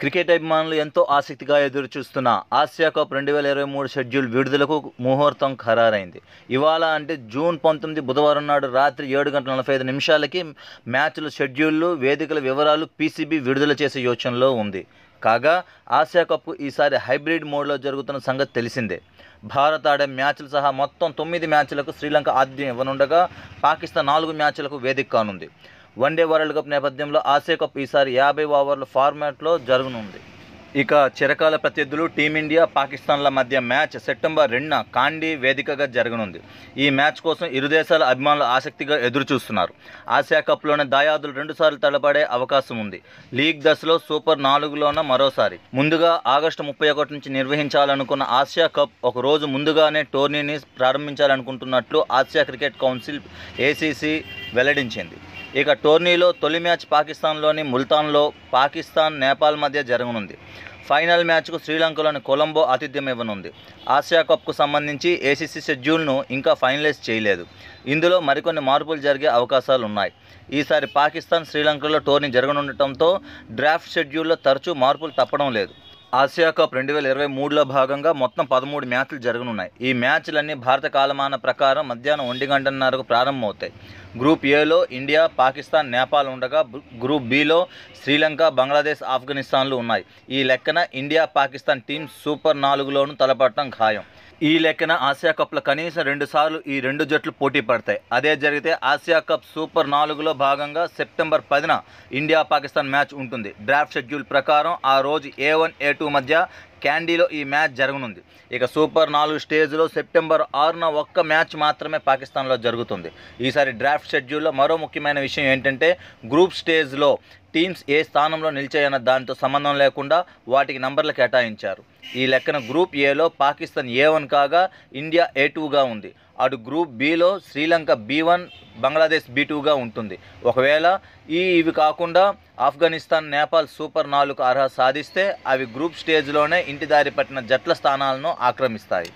cricket అభిమానులు ఎంతో ఆసక్తిగా ఎదురుచూస్తున్న ఆసియా కప్ రెండు వేల ఇరవై మూడు షెడ్యూల్ విడుదలకు ముహూర్తం ఖరారైంది ఇవాళ అంటే జూన్ పంతొమ్మిది బుధవారం నాడు రాత్రి ఏడు గంటల నలభై ఐదు నిమిషాలకి మ్యాచ్ల షెడ్యూళ్లు వేదికల వివరాలు పీసీబీ విడుదల చేసే యోచనలో ఉంది కాగా ఆసియా కప్ ఈసారి హైబ్రిడ్ మోడ్లో జరుగుతున్న సంగతి తెలిసిందే భారత్ ఆడే మ్యాచ్లు సహా మొత్తం తొమ్మిది మ్యాచ్లకు శ్రీలంక ఆద్యం ఇవ్వనుండగా పాకిస్తాన్ నాలుగు మ్యాచ్లకు వేదిక కానుంది వన్డే వరల్డ్ కప్ నేపథ్యంలో ఆసియా కప్ ఈసారి యాభై ఓవర్ల ఫార్మాట్లో జరగనుంది ఇక చిరకాల ప్రత్యర్థులు టీమిండియా పాకిస్తాన్ల మధ్య మ్యాచ్ సెప్టెంబర్ రెండున కాండి వేదికగా జరగనుంది ఈ మ్యాచ్ కోసం ఇరు దేశాల అభిమానులు ఆసక్తిగా ఎదురుచూస్తున్నారు ఆసియా కప్లోనే దాయాదులు రెండుసార్లు తలపడే అవకాశం ఉంది లీగ్ దశలో సూపర్ నాలుగులోన మరోసారి ముందుగా ఆగస్టు ముప్పై ఒకటి నుంచి నిర్వహించాలనుకున్న ఆసియా కప్ ఒక రోజు ముందుగానే టోర్నీని ప్రారంభించాలనుకుంటున్నట్లు ఆసియా క్రికెట్ కౌన్సిల్ ఏసీసీ వెల్లడించింది ఇక టోర్నీలో తొలి మ్యాచ్ పాకిస్తాన్లోని ముల్తాన్లో పాకిస్తాన్ నేపాల్ మధ్య జరగనుంది ఫైనల్ మ్యాచ్కు శ్రీలంకలోని కొలంబో ఆతిథ్యం ఇవ్వనుంది ఆసియా కప్కు సంబంధించి ఏసీసీ షెడ్యూల్ను ఇంకా ఫైనలైజ్ చేయలేదు ఇందులో మరికొన్ని మార్పులు జరిగే అవకాశాలు ఉన్నాయి ఈసారి పాకిస్తాన్ శ్రీలంకలో టోర్నీ జరగనుండటంతో డ్రాఫ్ట్ షెడ్యూల్లో తరచూ మార్పులు తప్పడం లేదు ఆసియా కప్ రెండు వేల ఇరవై మూడులో భాగంగా మొత్తం పదమూడు మ్యాచ్లు జరగనున్నాయి ఈ మ్యాచ్లన్నీ భారత కాలమాన ప్రకారం మధ్యాహ్నం ఒంటి గంటన్నరకు ప్రారంభమవుతాయి గ్రూప్ ఏలో ఇండియా పాకిస్తాన్ నేపాల్ ఉండగా గ్రూప్ బిలో శ్రీలంక బంగ్లాదేశ్ ఆఫ్ఘనిస్తాన్లు ఉన్నాయి ఈ లెక్కన ఇండియా పాకిస్తాన్ టీం సూపర్ నాలుగులోనూ తలపడటం ఖాయం ఈ లెక్కన ఆసియా కప్లో కనీసం రెండుసార్లు ఈ రెండు జట్లు పోటీ పడతాయి అదే జరిగితే ఆసియా కప్ సూపర్ నాలుగులో భాగంగా సెప్టెంబర్ పదిన ఇండియా పాకిస్తాన్ మ్యాచ్ ఉంటుంది డ్రాఫ్ట్ షెడ్యూల్ ప్రకారం ఆ రోజు ఏ వన్ ఏ టూ మధ్య క్యాండీలో ఈ మ్యాచ్ జరగనుంది ఇక సూపర్ నాలుగు స్టేజ్లో సెప్టెంబర్ ఆరున ఒక్క మ్యాచ్ మాత్రమే పాకిస్తాన్లో జరుగుతుంది ఈసారి డ్రాఫ్ట్ షెడ్యూల్లో మరో ముఖ్యమైన విషయం ఏంటంటే గ్రూప్ స్టేజ్లో టీమ్స్ ఏ స్థానంలో నిలిచాయన్న దానితో సంబంధం లేకుండా వాటికి నంబర్లు కేటాయించారు ఈ లెక్కన గ్రూప్ ఏలో పాకిస్తాన్ ఏ వన్ కాగా ఇండియా ఏ టూగా ఉంది అటు గ్రూప్ బిలో Sri Lanka B one Bangladesh B టూగా ఉంటుంది ఒకవేళ ఈ ఇవి కాకుండా ఆఫ్ఘనిస్తాన్ నేపాల్ సూపర్ నాలుగు అర్హత సాధిస్తే అవి గ్రూప్ స్టేజ్లోనే ఇంటిదారి పట్టిన జట్ల స్థానాలను ఆక్రమిస్తాయి